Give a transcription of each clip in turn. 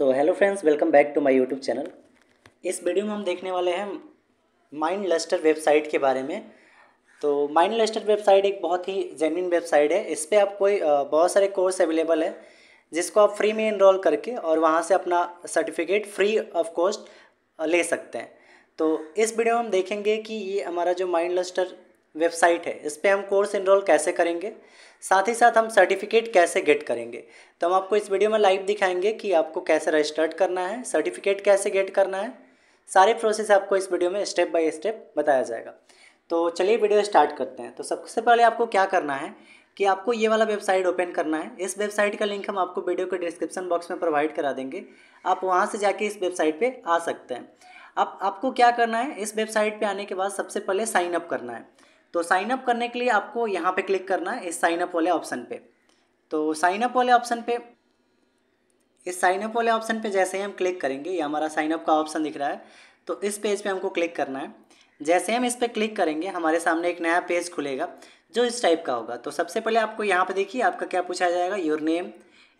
so hello friends welcome back to my YouTube channel इस video में हम देखने वाले हैं माइंड लस्टर वेबसाइट के बारे में तो माइंड लस्टर वेबसाइट एक बहुत ही जेनविन वेबसाइट है इस पर आप कोई बहुत सारे कोर्स अवेलेबल है जिसको आप फ्री में इनरोल करके और वहाँ से अपना सर्टिफिकेट फ्री ऑफ कॉस्ट ले सकते हैं तो इस वीडियो में हम देखेंगे कि ये हमारा जो माइंड लस्टर वेबसाइट है इस पर हम कोर्स इनरोल कैसे करेंगे साथ ही साथ हम सर्टिफिकेट कैसे गेट करेंगे तो हम आपको इस वीडियो में लाइव दिखाएंगे कि आपको कैसे रजिस्टर्ड करना है सर्टिफिकेट कैसे गेट करना है सारे प्रोसेस आपको इस वीडियो में स्टेप बाय स्टेप बताया जाएगा तो चलिए वीडियो स्टार्ट करते हैं तो सबसे पहले आपको क्या करना है कि आपको ये वाला वेबसाइट ओपन करना है इस वेबसाइट का लिंक हम आपको वीडियो के डिस्क्रिप्शन बॉक्स में प्रोवाइड करा देंगे आप वहाँ से जाके इस वेबसाइट पर आ सकते हैं अब आप, आपको क्या करना है इस वेबसाइट पर आने के बाद सबसे पहले साइनअप करना है तो साइन अप करने के लिए आपको यहाँ पे क्लिक करना है इस साइन अप वाले ऑप्शन पे तो साइन अप वाले ऑप्शन पे इस साइन अप वाले ऑप्शन पे जैसे ही हम क्लिक करेंगे ये हमारा साइन अप का ऑप्शन दिख रहा है तो इस पेज पे हमको क्लिक करना है जैसे हम इस पर क्लिक करेंगे हमारे सामने एक नया पेज खुलेगा जो इस टाइप का होगा तो सबसे पहले आपको यहाँ पर देखिए आपका क्या पूछा जाएगा your name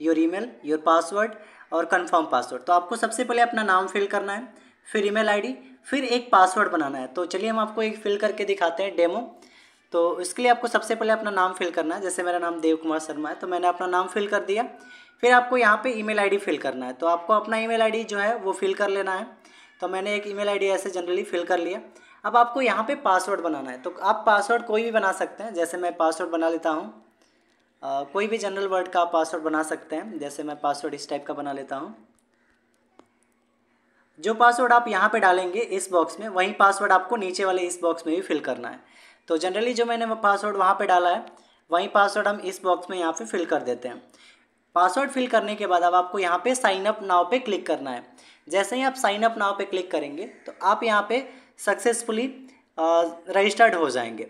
your E your password और कन्फर्म पासवर्ड तो आपको सबसे पहले अपना नाम फिल करना है फिर ईमेल आईडी फिर एक पासवर्ड बनाना है तो चलिए हम आपको एक फिल करके दिखाते हैं डेमो तो इसके लिए आपको सबसे पहले अपना नाम फिल करना है जैसे मेरा नाम देव कुमार शर्मा है तो मैंने अपना नाम फिल कर दिया फिर आपको यहाँ पे ईमेल आईडी फिल करना है तो आपको अपना ईमेल आईडी जो है वो फिल कर लेना है तो मैंने एक ईमेल आईडी ऐसे जनरली फिल कर लिया अब आपको यहाँ पे पासवर्ड बनाना है तो आप पासवर्ड कोई भी बना सकते हैं जैसे मैं पासवर्ड बना लेता हूँ कोई भी जनरल वर्ड का आप पासवर्ड बना सकते हैं जैसे मैं पासवर्ड इस टाइप का बना लेता हूँ जो पासवर्ड आप यहाँ पे डालेंगे इस बॉक्स में वही पासवर्ड आपको नीचे वाले इस बॉक्स में भी फिल करना है तो जनरली जो मैंने पासवर्ड वहाँ पे डाला है वही पासवर्ड हम इस बॉक्स में यहाँ पे फिल कर देते हैं पासवर्ड फिल करने के बाद अब आपको यहाँ पे साइन अप नाव पे क्लिक करना है जैसे ही आप साइन अप नाव पे क्लिक करेंगे तो आप यहाँ पे सक्सेसफुली रजिस्टर्ड हो जाएंगे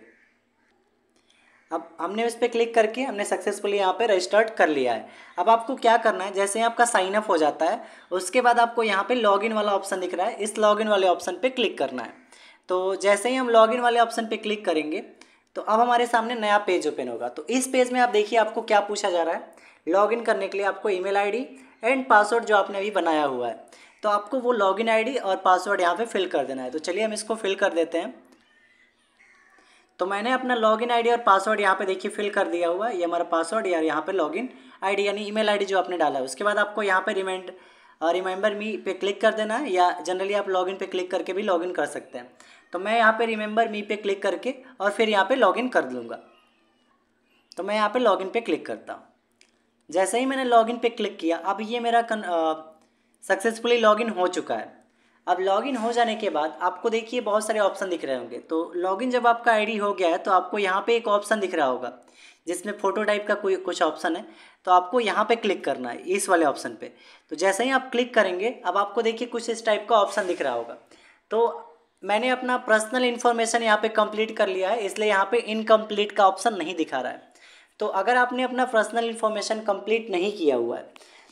अब हमने उस पर क्लिक करके हमने सक्सेसफुली यहाँ पे रजिस्टर्ड कर लिया है अब आपको क्या करना है जैसे ही आपका साइन अप हो जाता है उसके बाद आपको यहाँ पे लॉगिन वाला ऑप्शन दिख रहा है इस लॉगिन वाले ऑप्शन पे क्लिक करना है तो जैसे ही हम लॉगिन वाले ऑप्शन पे क्लिक करेंगे तो अब हमारे सामने नया पेज ओपन होगा तो इस पेज में आप देखिए आपको क्या पूछा जा रहा है इन करने के लिए आपको ई मेल एंड पासवर्ड जो आपने अभी बनाया हुआ है तो आपको वो लॉग इन और पासवर्ड यहाँ पर फिल कर देना है तो चलिए हम इसको फिल कर देते हैं तो मैंने अपना लॉगिन आईडी और पासवर्ड यहाँ पे देखिए फिल कर दिया हुआ ये हमारा पासवर्ड या यहाँ पे लॉगिन आईडी यानी ईमेल आईडी जो आपने डाला है उसके बाद आपको यहाँ पे रिमाइंड रिमेंबर मी पे क्लिक कर देना है या जनरली आप लॉगिन पे क्लिक करके भी लॉगिन कर सकते हैं तो मैं यहाँ पे रिमेंबर मी पे क्लिक करके और फिर यहाँ पे लॉगिन कर दूँगा तो मैं यहाँ पे लॉगिन पे क्लिक करता हूँ जैसे ही मैंने लॉगिन पे क्लिक किया अब ये मेरा सक्सेसफुली लॉगिन हो चुका है अब लॉगिन हो जाने के बाद आपको देखिए बहुत सारे ऑप्शन दिख रहे होंगे तो लॉगिन जब आपका आईडी हो गया है तो आपको यहाँ पे एक ऑप्शन दिख रहा होगा जिसमें फ़ोटो टाइप का कोई कुछ ऑप्शन है तो आपको यहाँ पे क्लिक करना है इस वाले ऑप्शन पे तो जैसे ही आप क्लिक करेंगे अब आपको देखिए कुछ इस टाइप का ऑप्शन दिख रहा होगा तो मैंने अपना पर्सनल इन्फॉर्मेशन यहाँ पर कम्प्लीट कर लिया है इसलिए यहाँ पर इनकम्प्लीट का ऑप्शन नहीं दिखा रहा है तो अगर आपने अपना पर्सनल इन्फॉर्मेशन कम्प्लीट नहीं किया हुआ है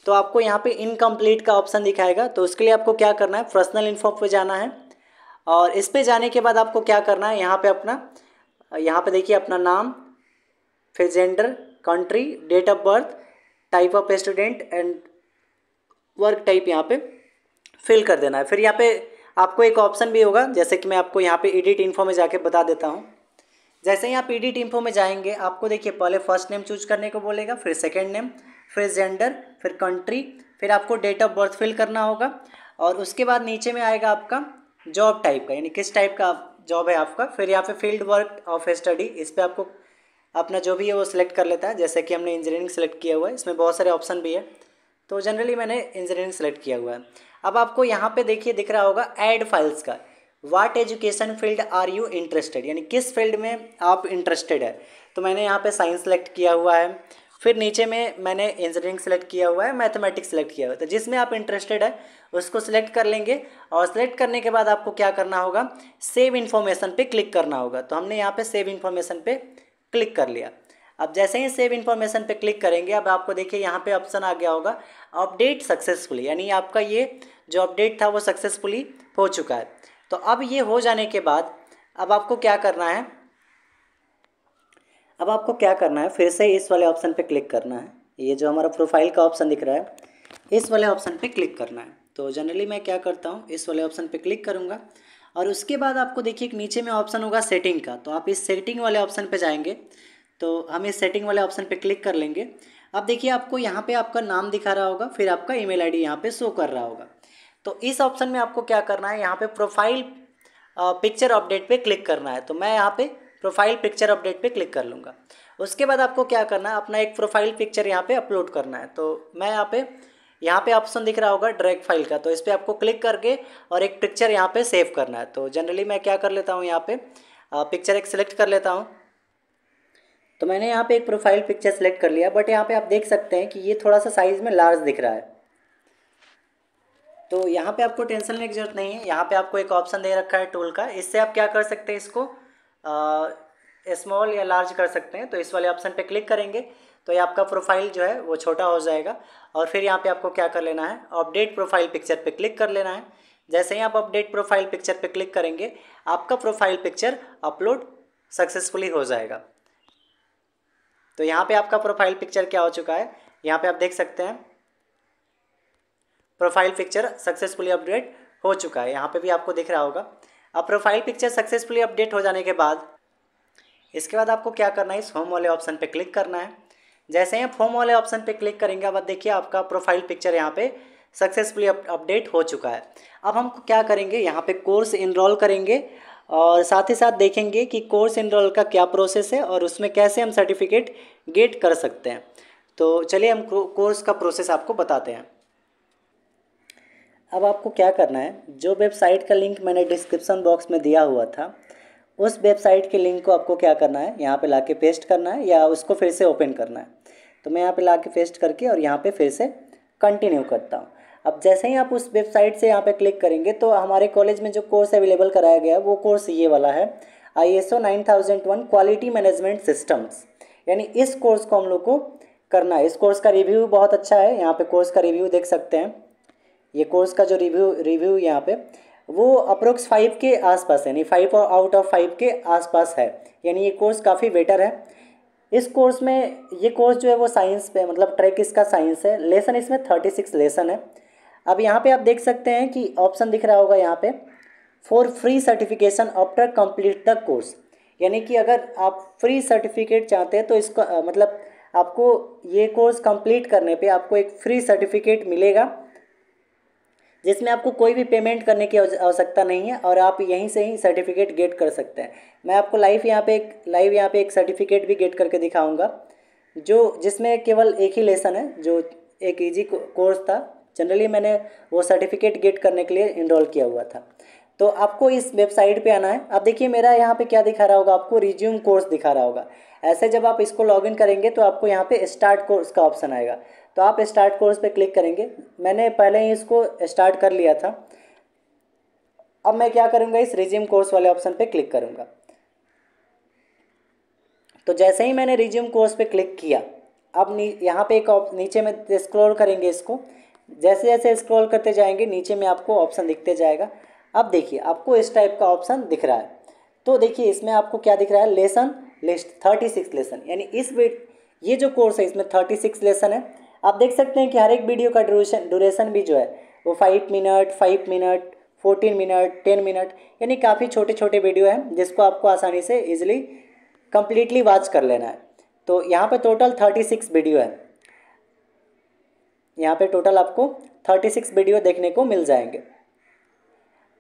तो आपको यहाँ पे इनकम्प्लीट का ऑप्शन दिखाएगा तो उसके लिए आपको क्या करना है पर्सनल इन्फॉर्म पे जाना है और इस पे जाने के बाद आपको क्या करना है यहाँ पे अपना यहाँ पे देखिए अपना नाम फिर gender country date of birth type of student and work type यहाँ पे फिल कर देना है फिर यहाँ पे आपको एक ऑप्शन भी होगा जैसे कि मैं आपको यहाँ पे एडिट इन्फो में जाके बता देता हूँ जैसे ही आप एडिट इन्फो में जाएंगे आपको देखिए पहले फर्स्ट नेम चूज करने को बोलेगा फिर सेकेंड नेम फिर जेंडर फिर कंट्री फिर आपको डेट ऑफ बर्थ फिल करना होगा और उसके बाद नीचे में आएगा आपका जॉब टाइप का यानी किस टाइप का जॉब है आपका फिर यहाँ पे फील्ड वर्क ऑफ स्टडी इस पर आपको अपना जो भी है वो सिलेक्ट कर लेता है जैसे कि हमने इंजीनियरिंग सेलेक्ट किया हुआ है इसमें बहुत सारे ऑप्शन भी है तो जनरली मैंने इंजीनियरिंग सेलेक्ट किया हुआ है अब आपको यहाँ पे देखिए दिख रहा होगा एड फाइल्स का what education field are you interested यानी किस फील्ड में आप इंटरेस्टेड है तो मैंने यहाँ पे साइंस सेलेक्ट किया हुआ है फिर नीचे में मैंने इंजीनियरिंग सेलेक्ट किया हुआ है मैथमेटिक्स सेलेक्ट किया हुआ है तो जिसमें आप इंटरेस्टेड है उसको सिलेक्ट कर लेंगे और सिलेक्ट करने के बाद आपको क्या करना होगा सेव इन्फॉर्मेशन पे क्लिक करना होगा तो हमने यहाँ पे सेव इन्फॉर्मेशन पे क्लिक कर लिया अब जैसे ही सेव इन्फॉर्मेशन पे क्लिक करेंगे अब आपको देखिए यहाँ पे ऑप्शन आ गया होगा अपडेट सक्सेसफुली यानी आपका ये जो अपडेट था वो सक्सेसफुली हो चुका है तो अब ये हो जाने के बाद अब आपको क्या करना है अब आपको क्या करना है फिर से इस वाले ऑप्शन पे क्लिक करना है ये जो हमारा प्रोफाइल का ऑप्शन दिख रहा है इस वाले ऑप्शन पे क्लिक करना है तो जनरली मैं क्या करता हूँ इस वाले ऑप्शन पे क्लिक करूँगा और उसके बाद आपको देखिए नीचे में ऑप्शन होगा सेटिंग का तो आप इस सेटिंग वाले ऑप्शन पर जाएंगे तो हम इस सेटिंग वाले ऑप्शन पर क्लिक कर लेंगे अब देखिए आपको यहाँ पर आपका नाम दिखा रहा होगा फिर आपका आई डी यहाँ शो कर रहा होगा तो इस ऑप्शन में आपको क्या करना है यहाँ पर प्रोफाइल पिक्चर अपडेट पर क्लिक करना है तो मैं यहाँ पर प्रोफाइल पिक्चर अपडेट पे क्लिक कर लूँगा उसके बाद आपको क्या करना है अपना एक प्रोफाइल पिक्चर यहाँ पे अपलोड करना है तो मैं यहाँ पे यहाँ पे ऑप्शन दिख रहा होगा ड्रैग फाइल का तो इस पर आपको क्लिक करके और एक पिक्चर यहाँ पे सेव करना है तो जनरली मैं क्या कर लेता हूँ यहाँ पे पिक्चर एक सिलेक्ट कर लेता हूँ तो मैंने यहाँ पर एक प्रोफाइल पिक्चर सेलेक्ट कर लिया बट यहाँ पर आप देख सकते हैं कि ये थोड़ा सा साइज़ में लार्ज दिख रहा है तो यहाँ पे आपको टेंशन लेने की जरूरत नहीं है यहाँ पे आपको एक ऑप्शन दे रखा है टूल का इससे आप क्या कर सकते हैं इसको स्मॉल या लार्ज कर सकते हैं तो इस वाले ऑप्शन पे क्लिक करेंगे तो ये आपका प्रोफाइल जो है वो छोटा हो जाएगा और फिर यहाँ पे आपको क्या कर लेना है अपडेट प्रोफाइल पिक्चर पे क्लिक कर लेना है जैसे ही आप अपडेट प्रोफाइल पिक्चर पे क्लिक करेंगे आपका प्रोफाइल पिक्चर अपलोड सक्सेसफुली हो जाएगा तो यहाँ पर आपका प्रोफाइल पिक्चर क्या हो चुका है यहाँ पर आप देख सकते हैं प्रोफाइल पिक्चर सक्सेसफुली अपडेट हो चुका है यहाँ पर भी आपको दिख रहा होगा अब प्रोफाइल पिक्चर सक्सेसफुली अपडेट हो जाने के बाद इसके बाद आपको क्या करना है इस होम वाले ऑप्शन पे क्लिक करना है जैसे ही आप होम वाले ऑप्शन पे क्लिक करेंगे अब देखिए आपका प्रोफाइल पिक्चर यहाँ पे सक्सेसफुली अपडेट हो चुका है अब हम क्या करेंगे यहाँ पे कोर्स इनरोल करेंगे और साथ ही साथ देखेंगे कि कोर्स इनरोल का क्या प्रोसेस है और उसमें कैसे हम सर्टिफिकेट गेट कर सकते हैं तो चलिए हम कोर्स का प्रोसेस आपको बताते हैं अब आपको क्या करना है जो वेबसाइट का लिंक मैंने डिस्क्रिप्सन बॉक्स में दिया हुआ था उस वेबसाइट के लिंक को आपको क्या करना है यहाँ पे लाके पेस्ट करना है या उसको फिर से ओपन करना है तो मैं यहाँ पे लाके पेस्ट करके और यहाँ पे फिर से कंटिन्यू करता हूँ अब जैसे ही आप उस वेबसाइट से यहाँ पे क्लिक करेंगे तो हमारे कॉलेज में जो कोर्स अवेलेबल कराया गया है वो कोर्स ये वाला है I S O nine one quality management systems यानी इस कोर्स को हम लोग को करना है इस कोर्स का रिव्यू बहुत अच्छा है यहाँ पर कोर्स का रिव्यू देख सकते हैं ये कोर्स का जो रिव्यू रिव्यू यहाँ पे वो अप्रोक्स फाइव के आसपास है यानी फाइव आउट ऑफ फाइव के आसपास है यानी ये कोर्स काफ़ी बेटर है इस कोर्स में ये कोर्स जो है वो साइंस पे मतलब ट्रैक इसका साइंस है लेसन इसमें थर्टी सिक्स लेसन है अब यहाँ पे आप देख सकते हैं कि ऑप्शन दिख रहा होगा यहाँ पे for free certification after complete the course यानी कि अगर आप फ्री सर्टिफिकेट चाहते हैं तो इसका मतलब आपको ये कोर्स कंप्लीट करने पे आपको एक फ्री सर्टिफिकेट मिलेगा जिसमें आपको कोई भी पेमेंट करने की आवश्यकता नहीं है और आप यहीं से ही सर्टिफिकेट गेट कर सकते हैं मैं आपको लाइव यहाँ पे एक लाइव यहाँ पे एक सर्टिफिकेट भी गेट करके दिखाऊंगा जो जिसमें केवल एक ही लेसन है जो एक ईजी कोर्स था जनरली मैंने वो सर्टिफिकेट गेट करने के लिए इनरोल किया हुआ था तो आपको इस वेबसाइट पर आना है अब देखिए मेरा यहाँ पे क्या दिखा रहा होगा आपको रिज्यूम कोर्स दिखा रहा होगा ऐसे जब आप इसको लॉग करेंगे तो आपको यहाँ पे स्टार्ट कोर्स का ऑप्शन आएगा तो आप स्टार्ट कोर्स पे क्लिक करेंगे मैंने पहले ही इसको स्टार्ट कर लिया था अब मैं क्या करूँगा इस रिज्यूम कोर्स वाले ऑप्शन पे क्लिक करूँगा तो जैसे ही मैंने रिज्यूम कोर्स पे क्लिक किया अब नी यहाँ पर एक नीचे में स्क्रॉल करेंगे इसको जैसे जैसे स्क्रॉल करते जाएंगे नीचे में आपको ऑप्शन दिखते जाएगा अब देखिए आपको इस टाइप का ऑप्शन दिख रहा है तो देखिए इसमें आपको क्या दिख रहा है lesson list thirty six lesson यानी इस ये जो कोर्स है इसमें थर्टी सिक्स लेसन है आप देख सकते हैं कि हर एक वीडियो का ड्यूरेशन ड्यूरेशन भी जो है वो five minute five minute fourteen minute ten minute यानी काफ़ी छोटे छोटे वीडियो हैं जिसको आपको आसानी से ईजिली कम्प्लीटली वॉच कर लेना है तो यहाँ पर टोटल थर्टी सिक्स वीडियो है यहाँ पर टोटल आपको थर्टी सिक्स वीडियो देखने को मिल जाएंगे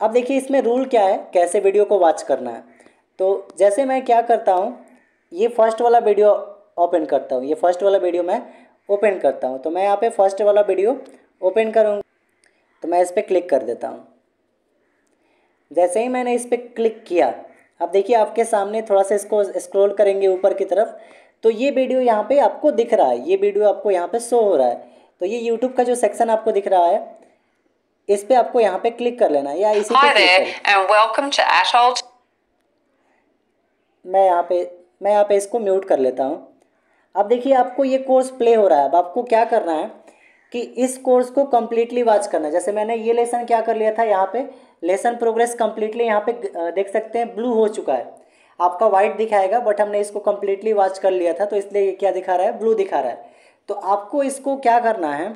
अब देखिए इसमें रूल क्या है कैसे वीडियो को वॉच करना है तो जैसे मैं क्या करता हूँ ये फर्स्ट वाला वीडियो ओपन करता हूँ ये फर्स्ट वाला वीडियो मैं ओपन करता हूँ तो मैं यहाँ पे फर्स्ट वाला वीडियो ओपन करूँगा तो मैं इस पर क्लिक कर देता हूँ जैसे ही मैंने इस पर क्लिक किया अब देखिए आपके सामने थोड़ा सा इसको स्क्रॉल करेंगे ऊपर की तरफ तो ये वीडियो यहाँ पे आपको दिख रहा है ये वीडियो आपको यहाँ पे शो हो रहा है तो ये यूट्यूब का जो सेक्शन आपको दिख रहा है इस पे आपको यहाँ पे क्लिक कर लेना या इसी पे there, मैं यहाँ पे मैं यहाँ पे इसको म्यूट कर लेता हूँ अब देखिए आपको ये कोर्स प्ले हो रहा है अब आपको क्या करना है कि इस कोर्स को कम्प्लीटली वॉच करना है जैसे मैंने ये लेसन क्या कर लिया था यहाँ पे लेसन प्रोग्रेस कम्प्लीटली यहाँ पे देख सकते हैं ब्लू हो चुका है आपका वाइट दिखाएगा बट हमने इसको कम्प्लीटली वॉच कर लिया था तो इसलिए ये क्या दिखा रहा है ब्लू दिखा रहा है तो आपको इसको क्या करना है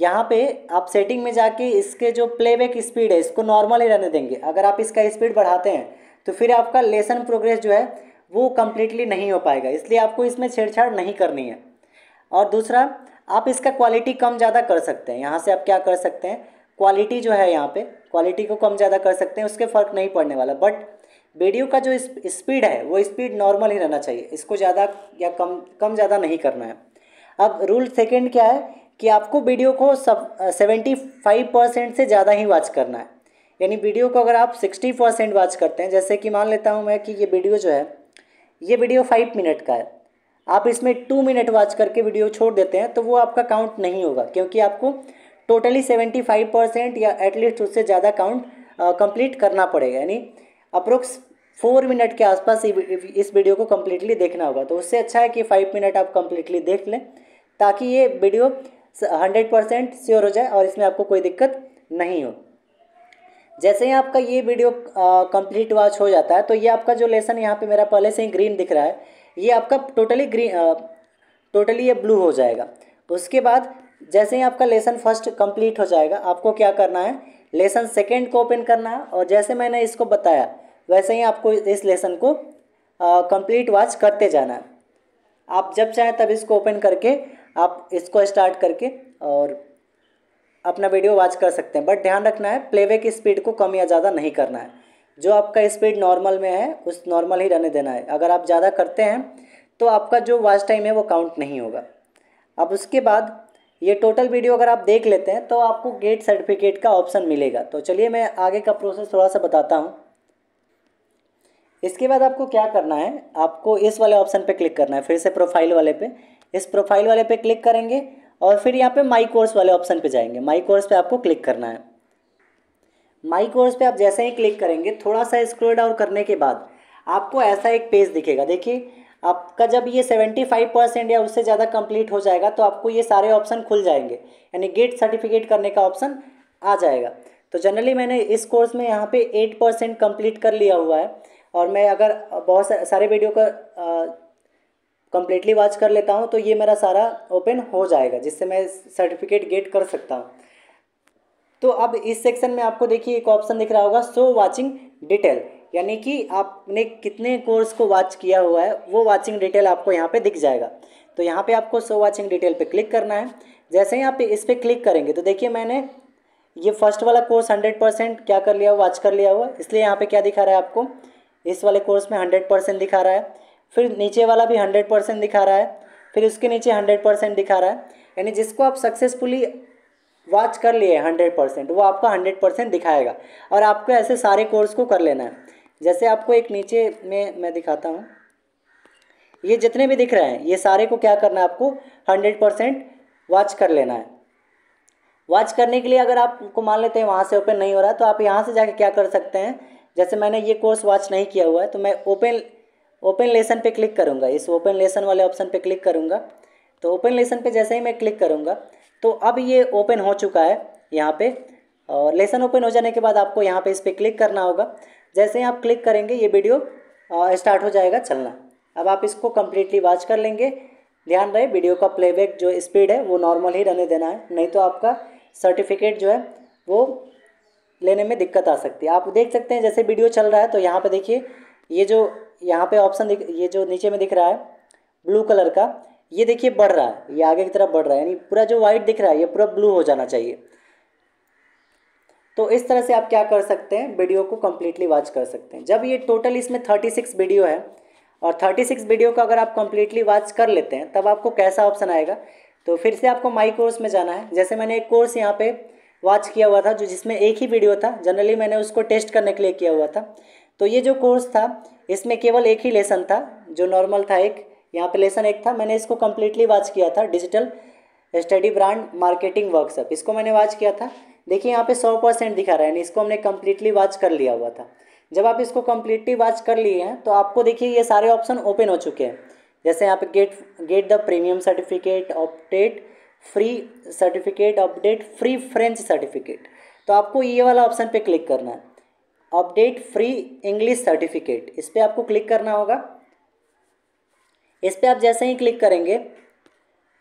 यहाँ पे आप सेटिंग में जाके इसके जो प्लेबैक स्पीड है इसको नॉर्मल ही रहने देंगे अगर आप इसका स्पीड बढ़ाते हैं तो फिर आपका लेसन प्रोग्रेस जो है वो कम्प्लीटली नहीं हो पाएगा इसलिए आपको इसमें छेड़छाड़ नहीं करनी है और दूसरा आप इसका क्वालिटी कम ज़्यादा कर सकते हैं यहाँ से आप क्या कर सकते हैं क्वालिटी जो है यहाँ पे क्वालिटी को कम ज़्यादा कर सकते हैं उसके फ़र्क नहीं पड़ने वाला बट वीडियो का जो स्पीड है वो स्पीड नॉर्मल ही रहना चाहिए इसको ज़्यादा या कम कम ज़्यादा नहीं करना है अब रूल सेकेंड क्या है कि आपको वीडियो को सब सेवेंटी फाइव परसेंट से ज़्यादा ही वॉच करना है यानी वीडियो को अगर आप सिक्सटी परसेंट वॉच करते हैं जैसे कि मान लेता हूँ मैं कि ये वीडियो जो है ये वीडियो फाइव मिनट का है आप इसमें टू मिनट वॉच करके वीडियो छोड़ देते हैं तो वो आपका काउंट नहीं होगा क्योंकि आपको टोटली सेवेंटी फाइव परसेंट या एटलीस्ट उससे ज़्यादा काउंट कंप्लीट करना पड़ेगा यानी अप्रोक्स फोर मिनट के आसपास इस वीडियो को कम्प्लीटली देखना होगा तो उससे अच्छा है कि फाइव मिनट आप कम्प्लीटली देख लें ताकि ये वीडियो हंड्रेड परसेंट श्योर हो जाए और इसमें आपको कोई दिक्कत नहीं हो जैसे ही आपका ये वीडियो कंप्लीट वॉच हो जाता है तो ये आपका जो लेसन यहाँ पे मेरा पहले से ही ग्रीन दिख रहा है ये आपका टोटली ग्रीन टोटली ये ब्लू हो जाएगा उसके बाद जैसे ही आपका लेसन फर्स्ट कंप्लीट हो जाएगा आपको क्या करना है लेसन सेकेंड को ओपन करना है और जैसे मैंने इसको बताया वैसे ही आपको इस लेसन को कंप्लीट वॉच करते जाना है आप जब चाहें तब इसको ओपन करके आप इसको स्टार्ट करके और अपना वीडियो वॉच कर सकते हैं बट ध्यान रखना है प्लेबैक स्पीड को कम या ज़्यादा नहीं करना है जो आपका स्पीड नॉर्मल में है उस नॉर्मल ही रहने देना है अगर आप ज़्यादा करते हैं तो आपका जो वॉच टाइम है वो काउंट नहीं होगा अब उसके बाद ये टोटल वीडियो अगर आप देख लेते हैं तो आपको गेट सर्टिफिकेट का ऑप्शन मिलेगा तो चलिए मैं आगे का प्रोसेस थोड़ा सा बताता हूँ इसके बाद आपको क्या करना है आपको इस वाले ऑप्शन पर क्लिक करना है फिर से प्रोफाइल वाले पे इस प्रोफाइल वाले पे क्लिक करेंगे और फिर यहाँ पे माई कोर्स वाले ऑप्शन पे जाएंगे माई कोर्स पे आपको क्लिक करना है माई कोर्स पे आप जैसे ही क्लिक करेंगे थोड़ा सा स्क्रोल डाउन करने के बाद आपको ऐसा एक पेज दिखेगा देखिए आपका जब ये सेवेंटी फाइव परसेंट या उससे ज़्यादा कंप्लीट हो जाएगा तो आपको ये सारे ऑप्शन खुल जाएंगे यानी गेट सर्टिफिकेट करने का ऑप्शन आ जाएगा तो जनरली मैंने इस कोर्स में यहाँ पे एट परसेंट कम्प्लीट कर लिया हुआ है और मैं अगर बहुत सारे वीडियो का कंप्लीटली वॉच कर लेता हूँ तो ये मेरा सारा ओपन हो जाएगा जिससे मैं सर्टिफिकेट गेट कर सकता हूँ तो अब इस सेक्शन में आपको देखिए एक ऑप्शन दिख रहा होगा सो वॉचिंग डिटेल यानी कि आपने कितने कोर्स को वॉच किया हुआ है वो वॉचिंग डिटेल आपको यहाँ पे दिख जाएगा तो यहाँ पे आपको सो वॉचिंग डिटेल पे क्लिक करना है जैसे ही आप इस पर क्लिक करेंगे तो देखिए मैंने ये फर्स्ट वाला कोर्स हंड्रेड परसेंट क्या कर लिया हुआ कर लिया हुआ इसलिए यहाँ पे क्या दिखा रहा है आपको इस वाले कोर्स में हंड्रेड परसेंट दिखा रहा है फिर नीचे वाला भी हंड्रेड परसेंट दिखा रहा है फिर उसके नीचे हंड्रेड परसेंट दिखा रहा है यानी जिसको आप सक्सेसफुली वॉच कर लिए हंड्रेड परसेंट वो आपका हंड्रेड परसेंट दिखाएगा और आपको ऐसे सारे कोर्स को कर लेना है जैसे आपको एक नीचे में मैं दिखाता हूँ ये जितने भी दिख रहे हैं ये सारे को क्या करना है आपको हंड्रेड परसेंट वॉच कर लेना है वॉच करने के लिए अगर आपको मान लेते हैं वहाँ से ओपन नहीं हो रहा है तो आप यहाँ से जाके क्या कर सकते हैं जैसे मैंने ये कोर्स वॉच नहीं किया हुआ है तो मैं ओपन ओपन लेसन पे क्लिक करूँगा इस ओपन लेसन वाले ऑप्शन पे क्लिक करूँगा तो ओपन लेसन पे जैसे ही मैं क्लिक करूँगा तो अब ये ओपन हो चुका है यहाँ पे और लेसन ओपन हो जाने के बाद आपको यहाँ पे इस पर क्लिक करना होगा जैसे ही आप क्लिक करेंगे ये वीडियो स्टार्ट हो जाएगा चलना अब आप इसको कम्प्लीटली वॉच कर लेंगे ध्यान रहे वीडियो का प्लेबैक जो स्पीड है वो नॉर्मल ही रहने देना है नहीं तो आपका सर्टिफिकेट जो है वो लेने में दिक्कत आ सकती है आप देख सकते हैं जैसे वीडियो चल रहा है तो यहाँ पर देखिए ये जो यहाँ पे ऑप्शन दिख ये जो नीचे में दिख रहा है ब्लू कलर का ये देखिए बढ़ रहा है ये आगे की तरफ बढ़ रहा है यानी पूरा जो वाइट दिख रहा है ये पूरा ब्लू हो जाना चाहिए तो इस तरह से आप क्या कर सकते हैं वीडियो को कम्प्लीटली वॉच कर सकते हैं जब ये टोटल इसमें थर्टी सिक्स वीडियो है और थर्टी सिक्स वीडियो का अगर आप कम्प्लीटली वॉच कर लेते हैं तब आपको कैसा ऑप्शन आएगा तो फिर से आपको माई कोर्स में जाना है जैसे मैंने एक कोर्स यहाँ पे वॉच किया हुआ था जो जिसमें एक ही वीडियो था जनरली मैंने उसको टेस्ट करने के लिए किया हुआ था तो ये जो कोर्स था इसमें केवल एक ही लेसन था जो नॉर्मल था एक यहाँ पे लेसन एक था मैंने इसको कम्प्लीटली वाच किया था digital study brand marketing workshop इसको मैंने वाच किया था देखिए यहाँ पे सौ परसेंट दिखा रहा है इसको हमने कम्प्लीटली वाच कर लिया हुआ था जब आप इसको कम्प्लीटली वाच कर लिए हैं तो आपको देखिए ये सारे ऑप्शन ओपन हो चुके हैं जैसे यहाँ पे get get the premium certificate update free certificate update free French certificate तो आपको ये वाला ऑप्शन पे क्लिक करना है अपडेट फ्री इंग्लिश सर्टिफिकेट इस पर आपको क्लिक करना होगा इस पर आप जैसे ही क्लिक करेंगे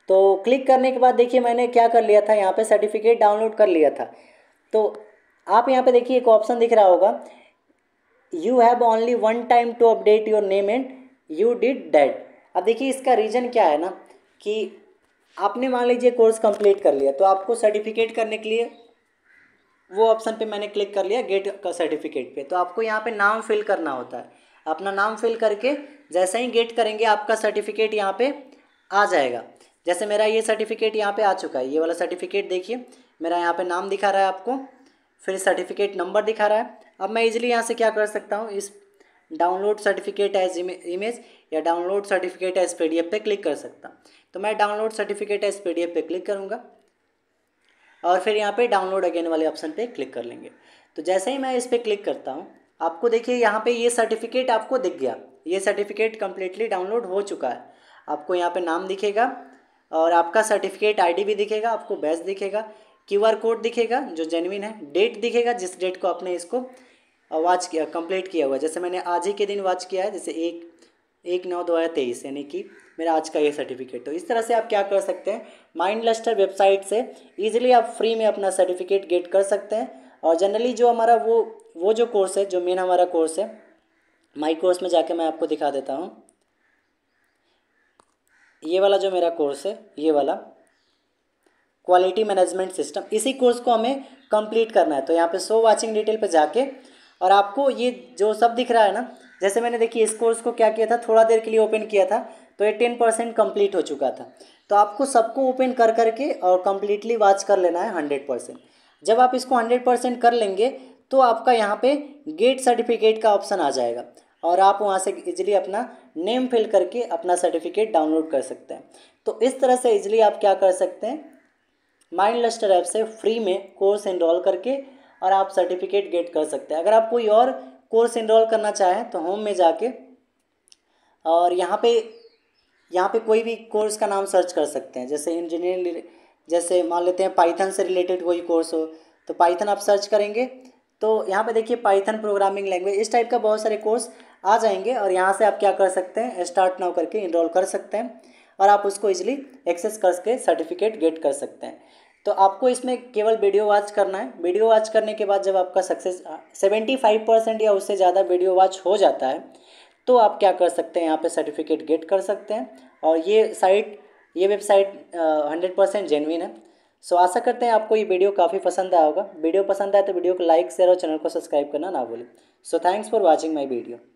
तो क्लिक करने के बाद देखिए मैंने क्या कर लिया था यहाँ पे सर्टिफिकेट डाउनलोड कर लिया था तो आप यहाँ पे देखिए एक ऑप्शन दिख रहा होगा you have only one time to update your name and you did that अब देखिए इसका रीज़न क्या है ना कि आपने मान लीजिए कोर्स कंप्लीट कर लिया तो आपको सर्टिफिकेट करने के लिए वो ऑप्शन पे मैंने क्लिक कर लिया गेट का सर्टिफिकेट पे तो आपको यहाँ पे नाम फिल करना होता है अपना नाम फिल करके जैसे ही गेट करेंगे आपका सर्टिफिकेट यहाँ पे आ जाएगा जैसे मेरा ये सर्टिफिकेट यहाँ पे आ चुका है ये वाला सर्टिफिकेट देखिए मेरा यहाँ पे नाम दिखा रहा है आपको फिर सर्टिफिकेट नंबर दिखा रहा है अब मैं इजिली यहाँ से क्या कर सकता हूँ इस डाउनलोड सर्टिफिकेट एज इमेज या डाउनलोड सर्टिफिकेट एज पी पे क्लिक कर सकता हूँ तो मैं डाउनलोड सर्टिफिकेट एज पी पे क्लिक करूँगा और फिर यहाँ पे डाउनलोड अगेन वाले ऑप्शन पे क्लिक कर लेंगे तो जैसे ही मैं इस पर क्लिक करता हूँ आपको देखिए यहाँ पे ये सर्टिफिकेट आपको दिख गया ये सर्टिफिकेट कम्प्लीटली डाउनलोड हो चुका है आपको यहाँ पे नाम दिखेगा और आपका सर्टिफिकेट आईडी भी दिखेगा आपको बैच दिखेगा क्यूआर कोड दिखेगा जो जेनविन है डेट दिखेगा जिस डेट को आपने इसको वॉच किया कम्प्लीट किया हुआ जैसे मैंने आज ही के दिन वॉच किया है जैसे एक एक नौ दो हज़ार तेईस यानी कि मेरा आज का ये सर्टिफिकेट तो इस तरह से आप क्या कर सकते हैं माइंड लस्टर वेबसाइट से ईजिली आप फ्री में अपना सर्टिफिकेट गेट कर सकते हैं और जनरली जो हमारा वो वो जो कोर्स है जो मेन हमारा कोर्स है माई कोर्स में जाके मैं आपको दिखा देता हूँ ये वाला जो मेरा कोर्स है ये वाला क्वालिटी मैनेजमेंट सिस्टम इसी कोर्स को हमें कंप्लीट करना है तो यहाँ पे सो वाचिंग डिटेल पे जाके और आपको ये जो सब दिख रहा है ना जैसे मैंने देखिए इस कोर्स को क्या किया था थोड़ा देर के लिए ओपन किया था तो ये टेन परसेंट कम्प्लीट हो चुका था तो आपको सबको ओपन कर करके और कम्प्लीटली वाच कर लेना है हंड्रेड परसेंट जब आप इसको हंड्रेड परसेंट कर लेंगे तो आपका यहाँ पे गेट सर्टिफिकेट का ऑप्शन आ जाएगा और आप वहाँ से इजिली अपना नेम फिल करके अपना सर्टिफिकेट डाउनलोड कर सकते हैं तो इस तरह से इजिली आप क्या कर सकते हैं माइंड लस्टर ऐप से फ्री में कोर्स इनरोल करके और आप सर्टिफिकेट गेट कर सकते हैं अगर आप कोई और कोर्स इनरोल करना चाहें तो होम में जाके और यहाँ पे यहाँ पे कोई भी कोर्स का नाम सर्च कर सकते हैं जैसे इंजीनियरिंग जैसे मान लेते हैं पाइथन से रिलेटेड कोई कोर्स हो तो पाइथन आप सर्च करेंगे तो यहाँ पे देखिए पाइथन प्रोग्रामिंग लैंग्वेज इस टाइप का बहुत सारे कोर्स आ जाएंगे और यहाँ से आप क्या कर सकते हैं स्टार्ट नाउ करके इनरोल कर सकते हैं और आप उसको ईजिली एक्सेस करके सर्टिफिकेट गेट कर सकते हैं तो आपको इसमें केवल वीडियो वॉच करना है वीडियो वॉच करने के बाद जब आपका सक्सेस सेवेंटी फाइव परसेंट या उससे ज़्यादा वीडियो वॉच हो जाता है तो आप क्या कर सकते हैं यहाँ पे सर्टिफिकेट गेट कर सकते हैं और ये साइट ये वेबसाइट हंड्रेड परसेंट जेनविन है सो आशा करते हैं आपको ये वीडियो काफ़ी पसंद आया होगा वीडियो पसंद आए तो वीडियो को लाइक शेयर और चैनल को सब्सक्राइब करना ना भूलें so thanks for watching my video